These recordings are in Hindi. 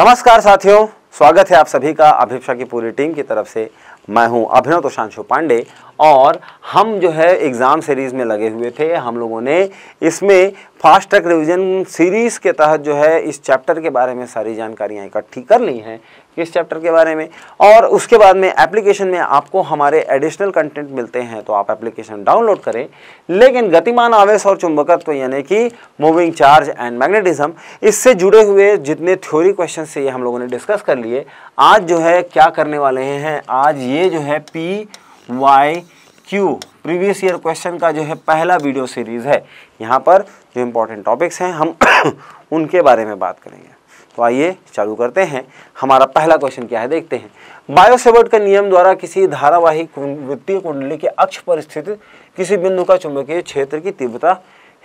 नमस्कार साथियों स्वागत है आप सभी का अभिक्षा की पूरी टीम की तरफ से मैं हूं अभिनव तुशांशु पांडे और हम जो है एग्ज़ाम सीरीज़ में लगे हुए थे हम लोगों ने इसमें फास्ट ट्रैक रिवीजन सीरीज़ के तहत जो है इस चैप्टर के बारे में सारी जानकारियां इकट्ठी कर ली हैं इस चैप्टर के बारे में और उसके बाद में एप्लीकेशन में आपको हमारे एडिशनल कंटेंट मिलते हैं तो आप एप्लीकेशन डाउनलोड करें लेकिन गतिमान आवेश और चुंबकत्व यानी कि मूविंग चार्ज एंड मैग्नेटिज्म इससे जुड़े हुए जितने थ्योरी क्वेश्चन से ये हम लोगों ने डिस्कस कर लिए आज जो है क्या करने वाले हैं आज ये जो है P Y Q previous year question का जो है पहला वीडियो सीरीज़ है यहाँ पर जो इम्पोर्टेंट टॉपिक्स हैं हम उनके बारे में बात करेंगे तो आइए चालू करते हैं हमारा पहला क्वेश्चन क्या है देखते हैं बायोसेवर्ट का नियम द्वारा किसी धारावाहिक वित्तीय कुंडली के अक्ष पर स्थित किसी बिंदु का चुंबकीय क्षेत्र की तीव्रता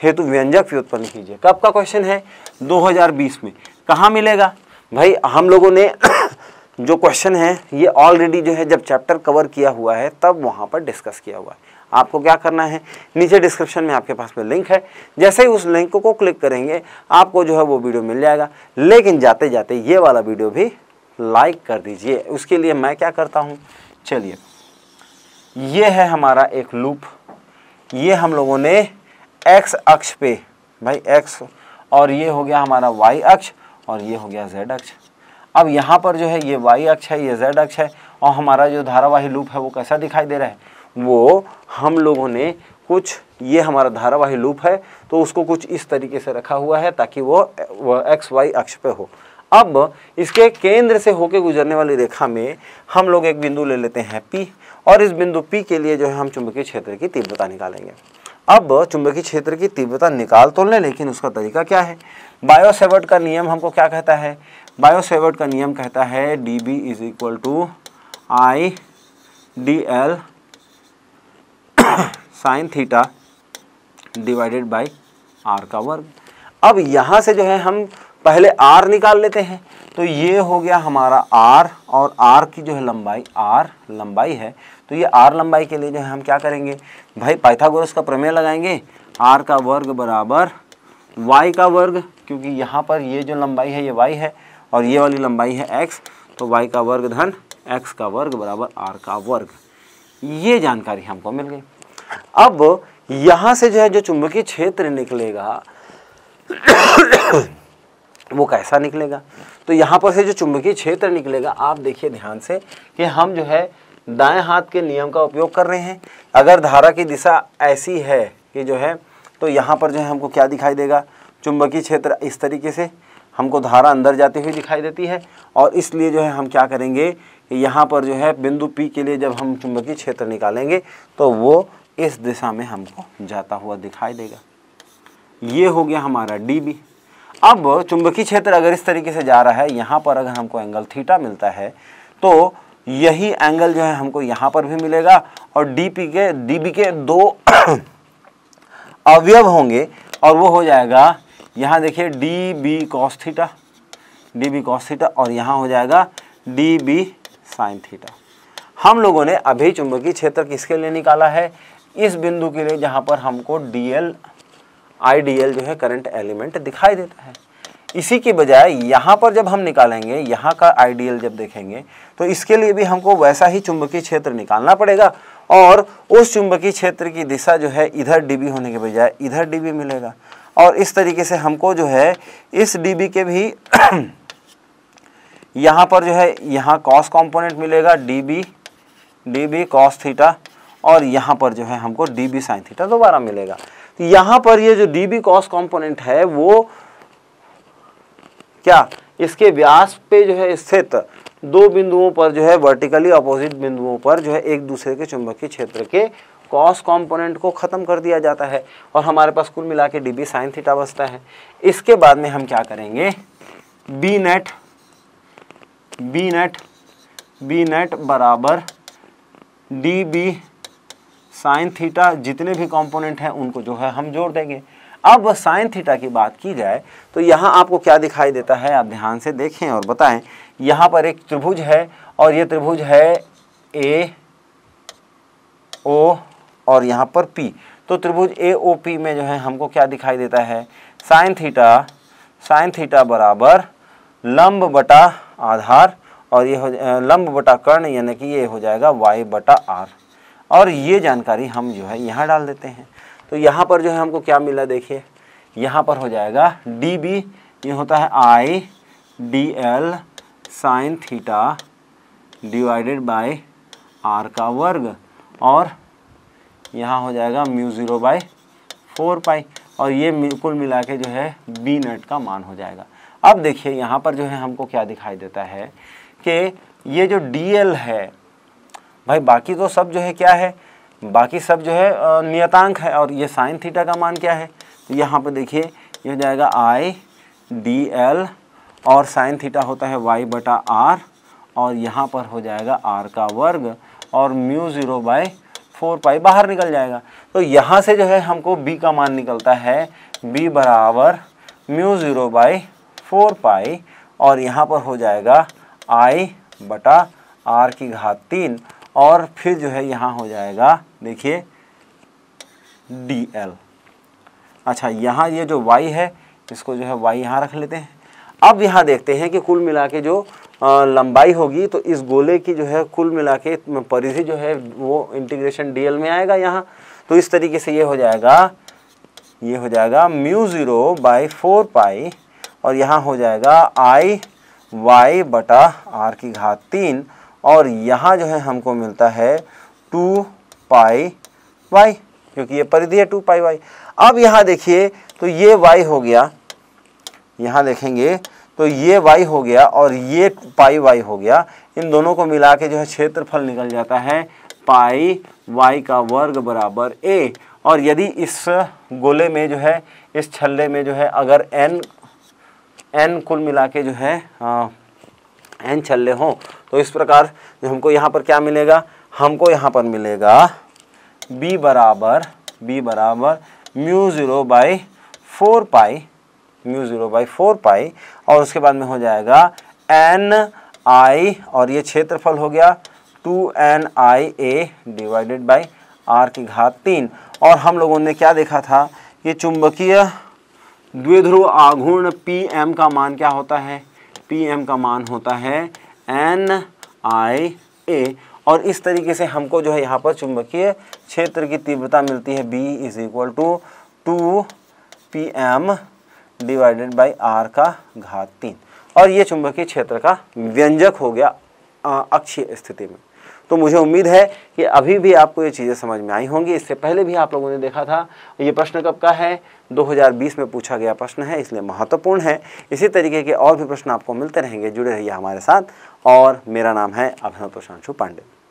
हेतु व्यंजक भी उत्पन्न कीजिए कब का क्वेश्चन है 2020 में कहाँ मिलेगा भाई हम लोगों ने जो क्वेश्चन है ये ऑलरेडी जो है जब चैप्टर कवर किया हुआ है तब वहाँ पर डिस्कस किया हुआ है आपको क्या करना है नीचे डिस्क्रिप्शन में आपके पास में लिंक है जैसे ही उस लिंक को क्लिक करेंगे आपको जो है वो वीडियो मिल जाएगा लेकिन जाते जाते ये वाला वीडियो भी लाइक कर दीजिए उसके लिए मैं क्या करता हूँ चलिए ये है हमारा एक लूप ये हम लोगों ने एक्स अक्ष पे भाई एक्स और ये हो गया हमारा वाई अक्ष और ये हो गया जेड अक्ष अब यहाँ पर जो है ये वाई अक्ष है ये जेड अक्ष है और हमारा जो धारावाही लूप है वो कैसा दिखाई दे रहा है वो हम लोगों ने कुछ ये हमारा धारावाही लूप है तो उसको कुछ इस तरीके से रखा हुआ है ताकि वो, एक्स वाई अक्ष पे हो अब इसके केंद्र से होके गुजरने वाली रेखा में हम लोग एक बिंदु ले लेते हैं पी और इस बिंदु पी के लिए जो है हम चुंबकीय क्षेत्र की तीव्रता निकालेंगे अब चुंबकीय क्षेत्र की तीव्रता निकाल तो लें लेकिन उसका तरीका क्या है बायोसेवर्ट का नियम हमको क्या कहता है बायोसेवर्ट का नियम कहता है D B is equal to I D L sine theta divided by R का वर्ग अब यहाँ से जो है हम पहले आर निकाल लेते हैं तो ये हो गया हमारा आर और आर की जो है लंबाई आर लंबाई है तो ये आर लंबाई के लिए जो है हम क्या करेंगे भाई पाइथागोरस का प्रमेय लगाएंगे आर का वर्ग बराबर वाई का वर्ग क्योंकि यहाँ पर ये जो लंबाई है ये वाई है और ये वाली लंबाई है एक्स तो वाई का वर्ग धन एक्स का वर्ग बराबर आर का वर्ग ये जानकारी हमको मिल गई अब यहाँ से जो है जो चुंबकीय क्षेत्र निकलेगा वो कैसा निकलेगा तो यहाँ पर से जो चुंबकीय क्षेत्र निकलेगा आप देखिए ध्यान से कि हम जो है दाएं हाथ के नियम का उपयोग कर रहे हैं अगर धारा की दिशा ऐसी है कि जो है तो यहाँ पर जो है हमको क्या दिखाई देगा चुंबकीय क्षेत्र इस तरीके से हमको धारा अंदर जाती हुई दिखाई देती है और इसलिए जो है हम क्या करेंगे कि यहाँ पर जो है बिंदु पी के लिए जब हम चुंबकीय क्षेत्र निकालेंगे तो वो इस दिशा में हमको जाता हुआ दिखाई देगा ये हो गया हमारा डी बी अब चुंबकीय क्षेत्र अगर इस तरीके से जा रहा है यहाँ पर अगर हमको एंगल थीटा मिलता है तो यही एंगल जो है हमको यहाँ पर भी मिलेगा और डी पी के डी बी के दो अवयव होंगे और वो हो जाएगा यहाँ देखिए D B cos theta D B cos theta और यहाँ हो जाएगा डी बी साइन थीटा हम लोगों ने अभी चुंबकीय क्षेत्र किसके लिए निकाला है इस बिंदु के लिए जहाँ पर हमको D L I D L जो है करंट एलिमेंट दिखाई देता है इसी के बजाय यहाँ पर जब हम निकालेंगे यहाँ का आइडियल जब देखेंगे तो इसके लिए भी हमको वैसा ही चुंबकीय क्षेत्र निकालना पड़ेगा और उस चुंबकीय क्षेत्र की दिशा जो है इधर डीबी होने के बजाय इधर डीबी मिलेगा और इस तरीके से हमको जो है इस डीबी के भी यहाँ पर जो है यहाँ कॉस कंपोनेंट मिलेगा D B D B cos theta और यहाँ पर जो है हमको डी बी साइन थीटा दोबारा मिलेगा तो यहाँ पर ये जो डी बी कॉस कॉम्पोनेंट है वो क्या इसके व्यास पे जो है स्थित दो बिंदुओं पर जो है वर्टिकली अपोजिट बिंदुओं पर जो है एक दूसरे के चुंबकीय क्षेत्र के कॉस कॉम्पोनेंट को ख़त्म कर दिया जाता है और हमारे पास कुल मिला के डी बी साइन थीटा बचता है इसके बाद में हम क्या करेंगे B net B net B net बराबर डी बी साइन थीटा जितने भी कंपोनेंट हैं उनको जो है हम जोड़ देंगे अब साइन थीटा की बात की जाए तो यहाँ आपको क्या दिखाई देता है आप ध्यान से देखें और बताएं यहाँ पर एक त्रिभुज है और ये त्रिभुज है ए ओ और यहाँ पर पी तो त्रिभुज ए ओ पी में जो है हमको क्या दिखाई देता है साइन थीटा साइन थीटा बराबर लंब बटा आधार और ये हो लंब बटा कर्ण यानी कि ये हो जाएगा वाई बटा आर और ये जानकारी हम जो है यहाँ डाल देते हैं तो यहाँ पर जो है हमको क्या मिला देखिए यहाँ पर हो जाएगा डी बी ये होता है I D L sine theta divided by R का वर्ग और यहाँ हो जाएगा mu zero by four pi और ये कुल मिला के जो है बी नट का मान हो जाएगा अब देखिए यहाँ पर जो है हमको क्या दिखाई देता है कि ये जो डी है भाई बाकी तो सब जो है क्या है बाकी सब जो है नियतांक है और ये साइन थीटा का मान क्या है तो यहाँ पर देखिए ये हो जाएगा आई डी एल और साइन थीटा होता है वाई बटा आर और यहाँ पर हो जाएगा आर का वर्ग और mu zero by four pi बाहर निकल जाएगा तो यहाँ से जो है हमको बी का मान निकलता है बी बराबर mu zero by four pi और यहाँ पर हो जाएगा आई बटा आर की घात तीन और फिर जो है यहाँ हो जाएगा देखिए डी एल अच्छा यहाँ ये यह जो वाई है इसको जो है वाई यहाँ रख लेते हैं अब यहाँ देखते हैं कि कुल मिला के जो लंबाई होगी तो इस गोले की जो है कुल मिला के परिधि जो है वो इंटीग्रेशन डी में आएगा यहाँ तो इस तरीके से ये हो जाएगा ये हो जाएगा mu zero by four pi और यहाँ हो जाएगा आई वाई बटा आर की घात तीन और यहाँ जो है हमको मिलता है टू पाई वाई क्योंकि ये परिधि है टू पाई वाई अब यहाँ देखिए तो ये वाई हो गया यहाँ देखेंगे तो ये वाई हो गया और ये पाई वाई हो गया इन दोनों को मिला के जो है क्षेत्रफल निकल जाता है पाई वाई का वर्ग बराबर ए और यदि इस गोले में जो है इस छल्ले में जो है अगर एन एन कुल मिला के जो है एन छल्ले हों तो इस प्रकार जो हमको यहाँ पर क्या मिलेगा हमको यहाँ पर मिलेगा b बराबर b बराबर mu zero by four pi mu zero by four pi और उसके बाद में हो जाएगा एन आई और ये क्षेत्रफल हो गया two N I A divided by R की घात तीन और हम लोगों ने क्या देखा था ये चुंबकीय द्विध्रुव आघूर्ण पी एम का मान क्या होता है पी एम का मान होता है एन आई ए और इस तरीके से हमको जो है यहाँ पर चुंबकीय क्षेत्र की तीव्रता मिलती है B is equal to two P M divided by R का घात तीन और ये चुंबकीय क्षेत्र का व्यंजक हो गया अक्षीय स्थिति में तो मुझे उम्मीद है कि अभी भी आपको ये चीज़ें समझ में आई होंगी इससे पहले भी आप लोगों ने देखा था ये प्रश्न कब का है 2020 में पूछा गया प्रश्न है इसलिए महत्वपूर्ण है इसी तरीके के और भी प्रश्न आपको मिलते रहेंगे जुड़े रहिए हमारे साथ और मेरा नाम है अभिनव प्रशांशु पांडे